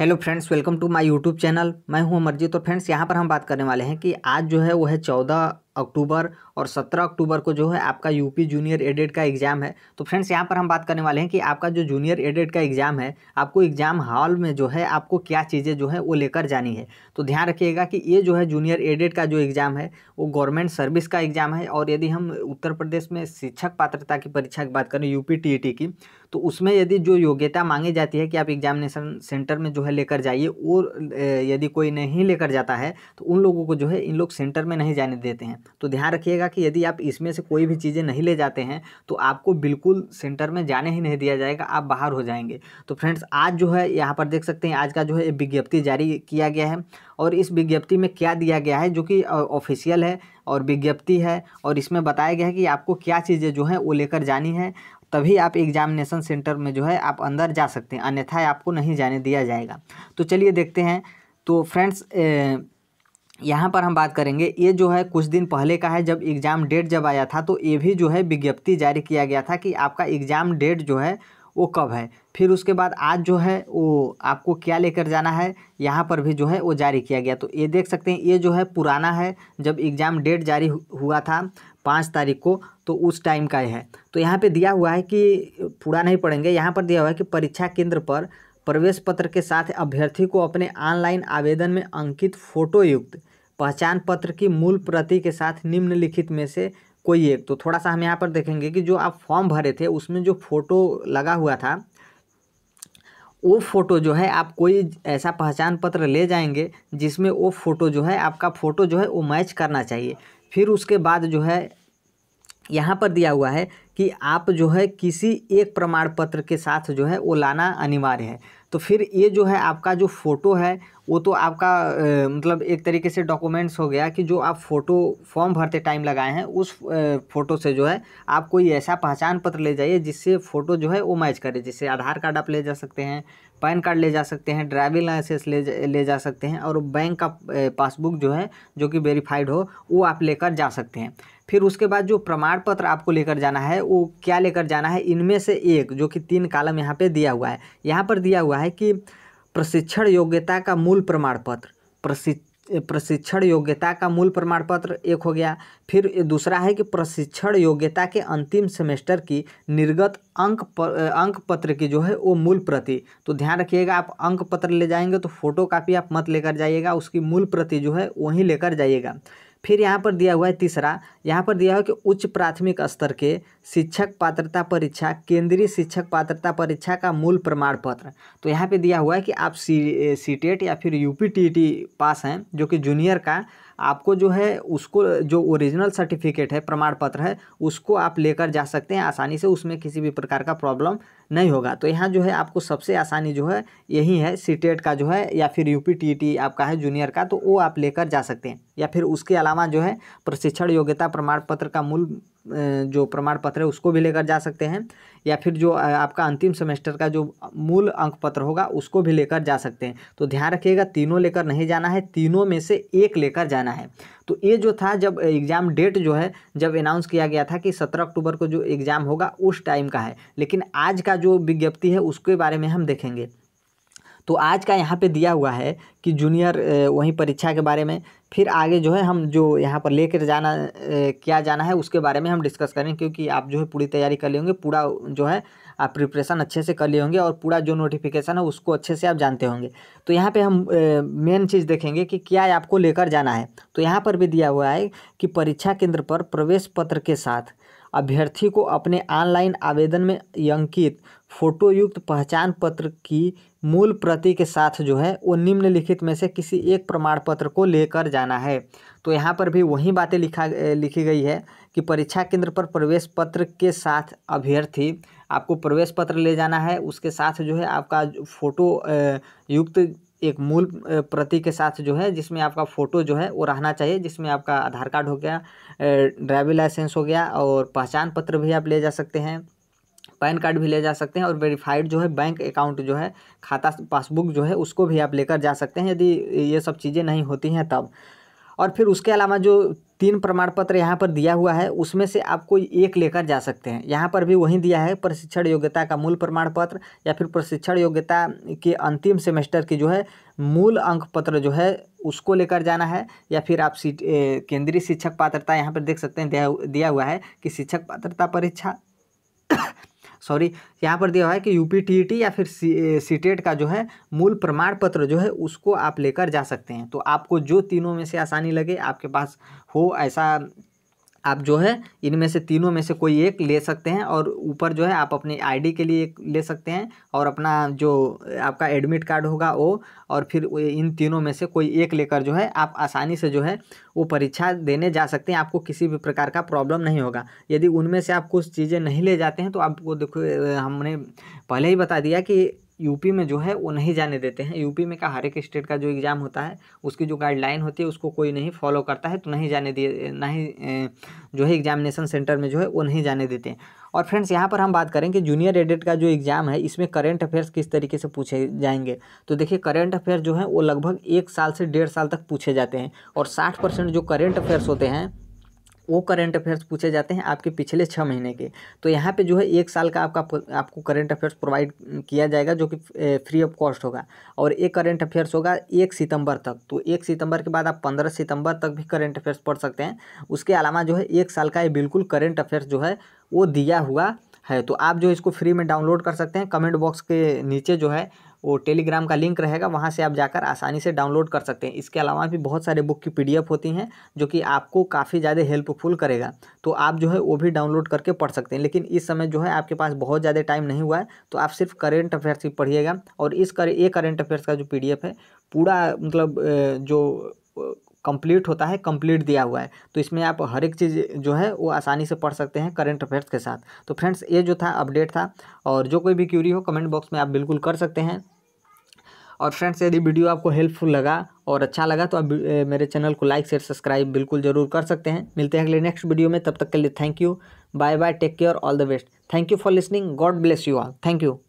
hello friends welcome to my YouTube channel मैं हूं अमरजीत तो फ्रेंड्स यहां पर हम बात करने वाले हैं कि आज जो है वो है चौदह अक्टूबर और 17 अक्टूबर को जो है आपका यूपी जूनियर एडेड का एग्ज़ाम है तो फ्रेंड्स यहाँ पर हम बात करने वाले हैं कि आपका जो जूनियर एडेड का एग्ज़ाम है आपको एग्ज़ाम हॉल में जो है आपको क्या चीज़ें जो है वो लेकर जानी है तो ध्यान रखिएगा कि ये जो है जूनियर एडेड का जो एग्ज़ाम है वो गवर्नमेंट सर्विस का एग्ज़ाम है और यदि हम उत्तर प्रदेश में शिक्षक पात्रता की परीक्षा की बात करें यू पी की तो उसमें यदि जो योग्यता मांगी जाती है कि आप एग्जामिनेशन सेंटर में जो है लेकर जाइए वो यदि कोई नहीं लेकर जाता है तो उन लोगों को जो है इन लोग सेंटर में नहीं जाने देते हैं तो ध्यान रखिएगा कि यदि आप इसमें से कोई भी चीज़ें नहीं ले जाते हैं तो आपको बिल्कुल सेंटर में जाने ही नहीं दिया जाएगा आप बाहर हो जाएंगे तो फ्रेंड्स आज जो है यहाँ पर देख सकते हैं आज का जो है विज्ञप्ति जारी किया गया है और इस विज्ञप्ति में क्या दिया गया है जो कि ऑफिशियल है और विज्ञप्ति है और इसमें बताया गया है कि आपको क्या चीज़ें जो हैं वो लेकर जानी है तभी आप एग्जामिनेशन सेंटर में जो है आप अंदर जा सकते हैं अन्यथा आपको नहीं जाने दिया जाएगा तो चलिए देखते हैं तो फ्रेंड्स यहाँ पर हम बात करेंगे ये जो है कुछ दिन पहले का है जब एग्ज़ाम डेट जब आया था तो ये भी जो है विज्ञप्ति जारी किया गया था कि आपका एग्ज़ाम डेट जो है वो कब है फिर उसके बाद आज जो है वो आपको क्या लेकर जाना है यहाँ पर भी जो है वो जारी किया गया तो ये देख सकते हैं ये जो है पुराना है जब एग्ज़ाम डेट जारी हुआ था पाँच तारीख को तो उस टाइम का है तो यहाँ पर दिया हुआ है कि पूरा नहीं पढ़ेंगे यहाँ पर दिया हुआ है कि परीक्षा केंद्र पर प्रवेश पत्र के साथ अभ्यर्थी को अपने ऑनलाइन आवेदन में अंकित फोटोयुक्त पहचान पत्र की मूल प्रति के साथ निम्नलिखित में से कोई एक तो थोड़ा सा हम यहाँ पर देखेंगे कि जो आप फॉर्म भरे थे उसमें जो फोटो लगा हुआ था वो फ़ोटो जो है आप कोई ऐसा पहचान पत्र ले जाएंगे जिसमें वो फ़ोटो जो है आपका फ़ोटो जो है वो मैच करना चाहिए फिर उसके बाद जो है यहाँ पर दिया हुआ है कि आप जो है किसी एक प्रमाण पत्र के साथ जो है वो लाना अनिवार्य है तो फिर ये जो है आपका जो फ़ोटो है वो तो आपका ए, मतलब एक तरीके से डॉक्यूमेंट्स हो गया कि जो आप फ़ोटो फॉर्म भरते टाइम लगाए हैं उस फ़ोटो से जो है आप कोई ऐसा पहचान पत्र ले जाइए जिससे फ़ोटो जो है वो मैच करे जिससे आधार कार्ड आप ले जा सकते हैं पैन कार्ड ले जा सकते हैं ड्राइविंग लाइसेंस ले जा, ले जा सकते हैं और बैंक का पासबुक जो है जो कि वेरीफाइड हो वो आप लेकर जा सकते हैं फिर उसके बाद जो प्रमाण पत्र आपको लेकर जाना है वो क्या लेकर जाना है इनमें से एक जो कि तीन कालम यहाँ पर दिया हुआ है यहाँ पर दिया हुआ है कि प्रशिक्षण योग्यता का मूल प्रमाण पत्र प्रशिक्षण प्रशिक्षण योग्यता का मूल प्रमाण पत्र एक हो गया फिर दूसरा है कि प्रशिक्षण योग्यता के अंतिम सेमेस्टर की निर्गत अंक पर, अंक पत्र की जो है वो मूल प्रति तो ध्यान रखिएगा आप अंक पत्र ले जाएंगे तो फोटो कापी आप मत लेकर जाइएगा उसकी मूल प्रति जो है वहीं लेकर जाइएगा फिर यहाँ पर दिया हुआ है तीसरा यहाँ पर दिया हुआ कि उच्च प्राथमिक स्तर के शिक्षक पात्रता परीक्षा केंद्रीय शिक्षक पात्रता परीक्षा का मूल प्रमाण पत्र तो यहाँ पे दिया हुआ है कि आप सी सी e या फिर U P T T pass हैं जो कि जूनियर का आपको जो है उसको जो ओरिजिनल सर्टिफिकेट है प्रमाण पत्र है उसको आप लेकर जा सकते हैं आसानी से उसमें किसी भी प्रकार का प्रॉब्लम नहीं होगा तो यहाँ जो है आपको सबसे आसानी जो है यही है सी e का जो है या फिर यू पी आपका है जूनियर का तो वो आप लेकर जा सकते हैं या फिर उसके अलावा जो है प्रशिक्षण योग्यता प्रमाण पत्र का मूल जो प्रमाण पत्र है उसको भी लेकर जा सकते हैं या फिर जो आपका अंतिम सेमेस्टर का जो मूल अंक पत्र होगा उसको भी लेकर जा सकते हैं तो ध्यान रखिएगा तीनों लेकर नहीं जाना है तीनों में से एक लेकर जाना है तो ये जो था जब एग्ज़ाम डेट जो है जब अनाउंस किया गया था कि सत्रह अक्टूबर को जो एग्ज़ाम होगा उस टाइम का है लेकिन आज का जो विज्ञप्ति है उसके बारे में हम देखेंगे तो आज का यहाँ पे दिया हुआ है कि जूनियर वहीं परीक्षा के बारे में फिर आगे जो है हम जो यहाँ पर लेकर जाना क्या जाना है उसके बारे में हम डिस्कस करेंगे क्योंकि आप जो है पूरी तैयारी कर लिए होंगे पूरा जो है आप प्रिपरेशन अच्छे से कर लिए होंगे और पूरा जो नोटिफिकेशन है उसको अच्छे से आप जानते होंगे तो यहाँ पे हम मेन चीज़ देखेंगे कि क्या आपको लेकर जाना है तो यहाँ पर भी दिया हुआ है कि परीक्षा केंद्र पर प्रवेश पत्र के साथ अभ्यर्थी को अपने ऑनलाइन आवेदन में अंकित फोटोयुक्त पहचान पत्र की मूल प्रति के साथ जो है वो निम्नलिखित में से किसी एक प्रमाण पत्र को लेकर जाना है तो यहाँ पर भी वही बातें लिखा लिखी गई है कि परीक्षा केंद्र पर प्रवेश पत्र के साथ अभ्यर्थी आपको प्रवेश पत्र ले जाना है उसके साथ जो है आपका फोटो युक्त एक मूल प्रति के साथ जो है जिसमें आपका फ़ोटो जो है वो रहना चाहिए जिसमें आपका आधार कार्ड हो गया ड्राइविंग लाइसेंस हो गया और पहचान पत्र भी आप ले जा सकते हैं पैन कार्ड भी ले जा सकते हैं और वेरीफाइड जो है बैंक अकाउंट जो है खाता पासबुक जो है उसको भी आप लेकर जा सकते हैं यदि ये सब चीज़ें नहीं होती हैं तब और फिर उसके अलावा जो तीन प्रमाण पत्र यहाँ पर दिया हुआ है उसमें से आप कोई एक लेकर जा सकते हैं यहाँ पर भी वही दिया है प्रशिक्षण योग्यता का मूल प्रमाण पत्र या फिर प्रशिक्षण योग्यता के अंतिम सेमेस्टर की जो है मूल अंक पत्र जो है उसको लेकर जाना है या फिर आप केंद्रीय शिक्षक पात्रता यहाँ पर देख सकते हैं दिया हुआ है कि शिक्षक पात्रता परीक्षा सॉरी यहाँ पर दिया हुआ है कि यू पी या फिर सी e का जो है मूल प्रमाण पत्र जो है उसको आप लेकर जा सकते हैं तो आपको जो तीनों में से आसानी लगे आपके पास हो ऐसा आप जो है इनमें से तीनों में से कोई एक ले सकते हैं और ऊपर जो है आप अपनी आईडी के लिए एक ले सकते हैं और अपना जो आपका एडमिट कार्ड होगा वो और फिर इन तीनों में से कोई एक लेकर जो है आप आसानी से जो है वो परीक्षा देने जा सकते हैं आपको किसी भी प्रकार का प्रॉब्लम नहीं होगा यदि उनमें से आप कुछ चीज़ें नहीं ले जाते हैं तो आपको देखो हमने पहले ही बता दिया कि यूपी में जो है वो नहीं जाने देते हैं यूपी में का हर एक स्टेट का जो एग्ज़ाम होता है उसकी जो गाइडलाइन होती है उसको कोई नहीं फॉलो करता है तो नहीं जाने दिए नहीं जो है एग्जामिनेशन सेंटर में जो है वो नहीं जाने देते हैं और फ्रेंड्स यहाँ पर हम बात करें कि जूनियर एडेड का जो एग्ज़ाम है इसमें करंट अफेयर्स किस तरीके से पूछे जाएंगे तो देखिए करंट अफेयर जो है वो लगभग एक साल से डेढ़ साल तक पूछे जाते हैं और साठ परसेंट जो करंट अफेयर्स होते हैं वो करंट अफेयर्स पूछे जाते हैं आपके पिछले छः महीने के तो यहाँ पे जो है एक साल का आपका आपको करंट अफेयर्स प्रोवाइड किया जाएगा जो कि फ्री ऑफ कॉस्ट होगा और एक करंट अफेयर्स होगा एक सितंबर तक तो एक सितंबर के बाद आप पंद्रह सितंबर तक भी करंट अफेयर्स पढ़ सकते हैं उसके अलावा जो है एक साल का ये बिल्कुल करेंट अफेयर्स जो है वो दिया हुआ है तो आप जो इसको फ्री में डाउनलोड कर सकते हैं कमेंट बॉक्स के नीचे जो है वो टेलीग्राम का लिंक रहेगा वहाँ से आप जाकर आसानी से डाउनलोड कर सकते हैं इसके अलावा भी बहुत सारे बुक की पीडीएफ होती हैं जो कि आपको काफ़ी ज़्यादा हेल्पफुल करेगा तो आप जो है वो भी डाउनलोड करके पढ़ सकते हैं लेकिन इस समय जो है आपके पास बहुत ज़्यादा टाइम नहीं हुआ है तो आप सिर्फ करेंट अफेयर्स ही पढ़िएगा और इस कर ये करेंट अफेयर्स का जो पी है पूरा मतलब जो कंप्लीट होता है कंप्लीट दिया हुआ है तो इसमें आप हर एक चीज़ जो है वो आसानी से पढ़ सकते हैं करंट अफेयर्स के साथ तो फ्रेंड्स ये जो था अपडेट था और जो कोई भी क्यूरी हो कमेंट बॉक्स में आप बिल्कुल कर सकते हैं और फ्रेंड्स यदि वीडियो आपको हेल्पफुल लगा और अच्छा लगा तो आप मेरे चैनल को लाइक शेयर सब्सक्राइब बिल्कुल जरूर कर सकते हैं मिलते हैं अगले नेक्स्ट वीडियो में तब तक के लिए thank you bye bye take care all the best thank you for listening God bless you all thank you